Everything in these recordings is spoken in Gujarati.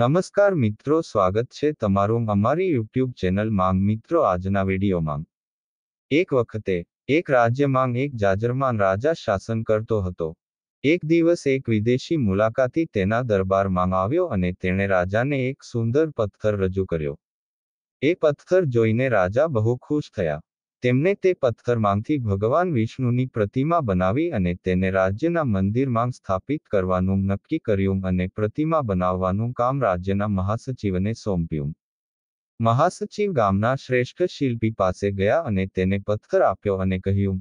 નમસ્કાર મિત્રો સ્વાગત છે તમારું અમારી યુટ્યુબ ચેનલ માંગ મિત્રો આજના વિડીયોમાં એક વખતે એક રાજ્યમાં એક જાજરમાન રાજા શાસન કરતો હતો એક દિવસ એક વિદેશી મુલાકાતી તેના દરબારમાં આવ્યો અને તેણે રાજાને એક સુંદર પથ્થર રજૂ કર્યો એ પથ્થર જોઈને રાજા બહુ ખુશ થયા તેમણે તે પથ્થરમાંથી ભગવાન વિષ્ણુની પ્રતિમા બનાવી અને તેને રાજ્યના મંદિરમાં સ્થાપિત કરવાનું નક્કી કર્યું અને પ્રતિમા બનાવવાનું કામ રાજ્યના મહાસચિવને સોંપ્યું મહાસચિવ ગામના શ્રેષ્ઠ શિલ્પી પાસે ગયા અને તેને પથ્થર આપ્યો અને કહ્યું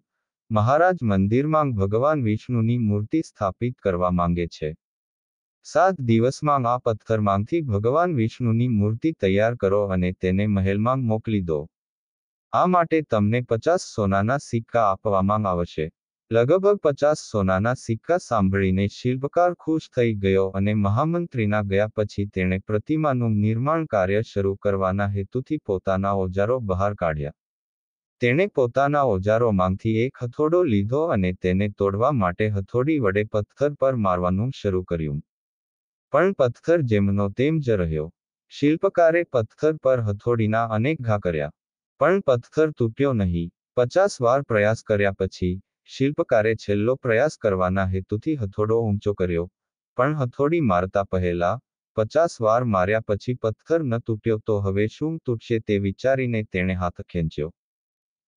મહારાજ મંદિરમાં ભગવાન વિષ્ણુની મૂર્તિ સ્થાપિત કરવા માંગે છે સાત દિવસમાં આ પથ્થરમાંથી ભગવાન વિષ્ણુની મૂર્તિ તૈયાર કરો અને તેને મહેલમાં મોકલી દો આ માટે તમને પચાસ સોનાના સિક્કા આપવામાં આવશે લગભગ પચાસ સોનાના સિક્કા સાંભળીને શિલ્પકાર ખુશ થઈ ગયો અને મહામંત્રીના ગયા પછી તેણે પ્રતિમાનું નિર્માણ કાર્ય શરૂ કરવાના હેતુથી પોતાના ઓજારો બહાર કાઢ્યા તેણે પોતાના ઓજારોમાંથી એક હથોડો લીધો અને તેને તોડવા માટે હથોડી વડે પથ્થર પર મારવાનું શરૂ કર્યું પણ પથ્થર જેમનો તેમ જ રહ્યો શિલ્પકારે પથ્થર પર હથોડીના અનેક ઘા કર્યા પણ પથ્થર તૂટ્યો નહીં પચાસ વાર પ્રયાસ કર્યા પછી શિલ્પકારે છેલ્લો પ્રયાસ કરવાના હેતુથી હથોડો ઊંચો કર્યો પણ હથોડી મારતા પહેલા પચાસ વાર માર્યા પછી પથ્થર ન તૂટ્યો તો હવે શું તૂટશે તે વિચારીને તેણે હાથ ખેંચ્યો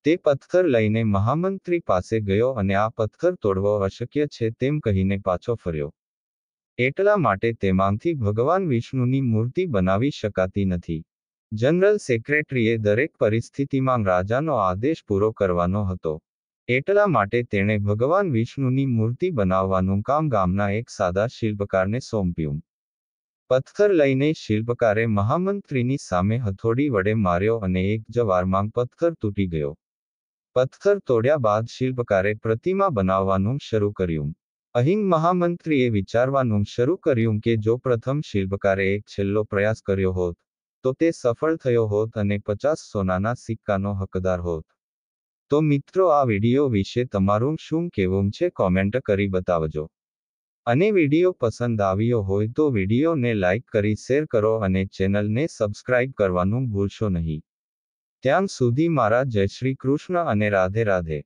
તે પથ્થર લઈને મહામંત્રી પાસે ગયો અને આ પથ્થર તોડવો અશક્ય છે તેમ કહીને પાછો ફર્યો એટલા માટે તેમાંથી ભગવાન વિષ્ણુની મૂર્તિ બનાવી શકાતી નથી જનરલ સેક્રેટરીએ દરેક પરિસ્થિતિમાં રાજાનો આદેશ પૂરો કરવાનો હતો એટલા માટે તેણે ભગવાન વિષ્ણુની મૂર્તિ બનાવવાનું કામ ગામના એક સાદા શિલ્પકારને સોંપ્યું પથ્થર લઈને શિલ્પકારે મહામંત્રીની સામે હથોડી વડે માર્યો અને એક જ વારમાં પથ્થર તૂટી ગયો પથ્થર તોડ્યા બાદ શિલ્પકારે પ્રતિમા બનાવવાનું શરૂ કર્યું અહીં મહામંત્રીએ વિચારવાનું શરૂ કર્યું કે જો પ્રથમ શિલ્પકારે એક છેલ્લો પ્રયાસ કર્યો હોત તો તે સફળ થયો હોત અને પચાસ સોનાના સિક્કાનો હકદાર હોત તો મિત્રો આ વિડીયો વિશે તમારું શું કહેવું છે કોમેન્ટ કરી બતાવજો અને વિડીયો પસંદ આવ્યો હોય તો વિડીયોને લાઇક કરી શેર કરો અને ચેનલને સબસ્ક્રાઇબ કરવાનું ભૂલશો નહીં ત્યાં સુધી મારા જય શ્રી કૃષ્ણ અને રાધે રાધે